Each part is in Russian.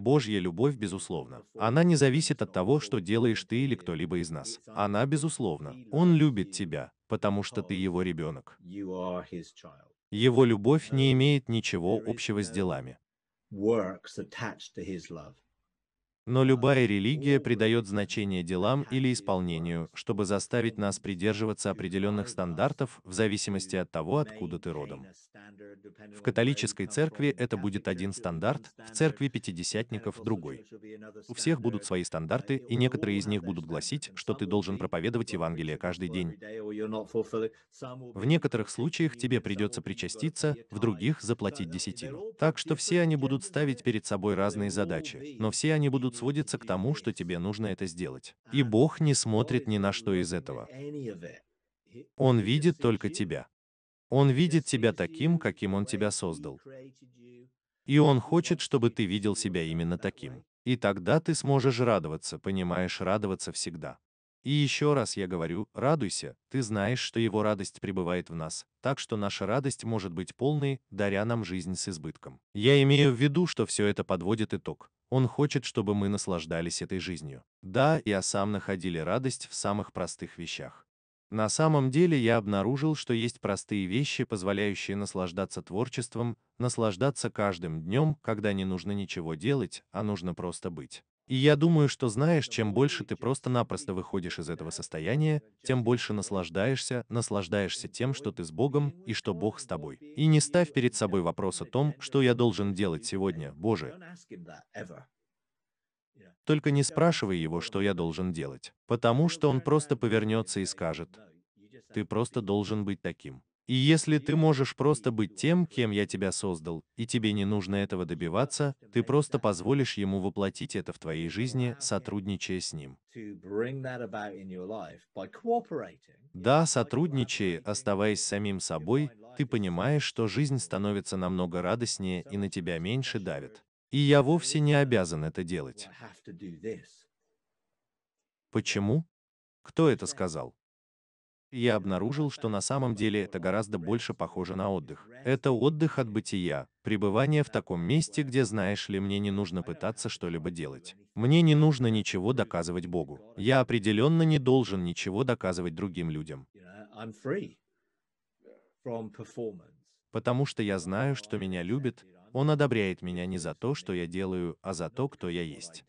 Божья любовь, безусловно. Она не зависит от того, что делаешь ты или кто-либо из нас. Она, безусловно. Он любит тебя, потому что ты его ребенок. Его любовь не имеет ничего общего с делами. Но любая религия придает значение делам или исполнению, чтобы заставить нас придерживаться определенных стандартов в зависимости от того, откуда ты родом. В католической церкви это будет один стандарт, в церкви пятидесятников — другой. У всех будут свои стандарты, и некоторые из них будут гласить, что ты должен проповедовать Евангелие каждый день. В некоторых случаях тебе придется причаститься, в других — заплатить десятину. Так что все они будут ставить перед собой разные задачи, но все они будут сводится к тому, что тебе нужно это сделать. И Бог не смотрит ни на что из этого. Он видит только тебя. Он видит тебя таким, каким Он тебя создал. И Он хочет, чтобы ты видел себя именно таким. И тогда ты сможешь радоваться, понимаешь, радоваться всегда. И еще раз я говорю, радуйся, ты знаешь, что его радость пребывает в нас, так что наша радость может быть полной, даря нам жизнь с избытком. Я имею в виду, что все это подводит итог. Он хочет, чтобы мы наслаждались этой жизнью. Да, я сам находили радость в самых простых вещах. На самом деле я обнаружил, что есть простые вещи, позволяющие наслаждаться творчеством, наслаждаться каждым днем, когда не нужно ничего делать, а нужно просто быть. И я думаю, что знаешь, чем больше ты просто-напросто выходишь из этого состояния, тем больше наслаждаешься, наслаждаешься тем, что ты с Богом и что Бог с тобой. И не ставь перед собой вопрос о том, что я должен делать сегодня, Боже. Только не спрашивай его, что я должен делать, потому что он просто повернется и скажет, ты просто должен быть таким. И если ты можешь просто быть тем, кем я тебя создал, и тебе не нужно этого добиваться, ты просто позволишь ему воплотить это в твоей жизни, сотрудничая с ним. Да, сотрудничая, оставаясь самим собой, ты понимаешь, что жизнь становится намного радостнее и на тебя меньше давит. И я вовсе не обязан это делать. Почему? Кто это сказал? я обнаружил, что на самом деле это гораздо больше похоже на отдых. Это отдых от бытия, пребывание в таком месте, где, знаешь ли, мне не нужно пытаться что-либо делать. Мне не нужно ничего доказывать Богу. Я определенно не должен ничего доказывать другим людям. Потому что я знаю, что меня любит, Он одобряет меня не за то, что я делаю, а за то, кто я есть.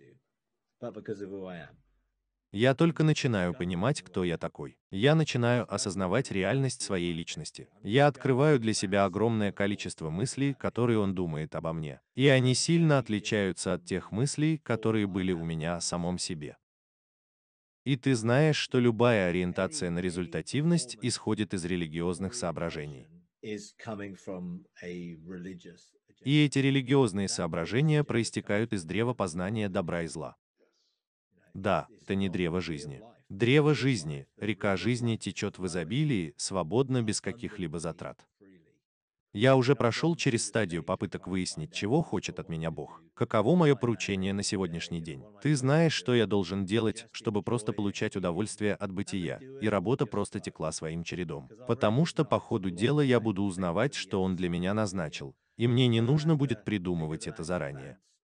Я только начинаю понимать, кто я такой. Я начинаю осознавать реальность своей личности. Я открываю для себя огромное количество мыслей, которые он думает обо мне. И они сильно отличаются от тех мыслей, которые были у меня о самом себе. И ты знаешь, что любая ориентация на результативность исходит из религиозных соображений. И эти религиозные соображения проистекают из древа познания добра и зла. Да, это не древо жизни. Древо жизни, река жизни течет в изобилии, свободно, без каких-либо затрат. Я уже прошел через стадию попыток выяснить, чего хочет от меня Бог. Каково мое поручение на сегодняшний день? Ты знаешь, что я должен делать, чтобы просто получать удовольствие от бытия, и работа просто текла своим чередом. Потому что по ходу дела я буду узнавать, что он для меня назначил, и мне не нужно будет придумывать это заранее.